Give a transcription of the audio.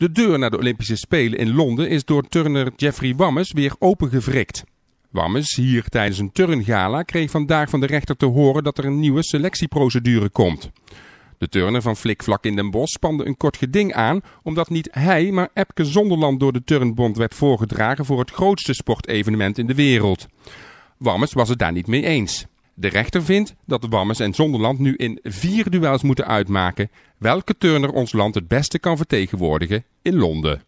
De deur naar de Olympische Spelen in Londen is door turner Jeffrey Wammes weer opengevrikt. Wammes, hier tijdens een turngala, kreeg vandaag van de rechter te horen dat er een nieuwe selectieprocedure komt. De turner van vlak in Den Bosch spande een kort geding aan omdat niet hij, maar Epke Zonderland door de Turnbond werd voorgedragen voor het grootste sportevenement in de wereld. Wammes was het daar niet mee eens. De rechter vindt dat Wammes en Zonderland nu in vier duels moeten uitmaken welke turner ons land het beste kan vertegenwoordigen in Londen.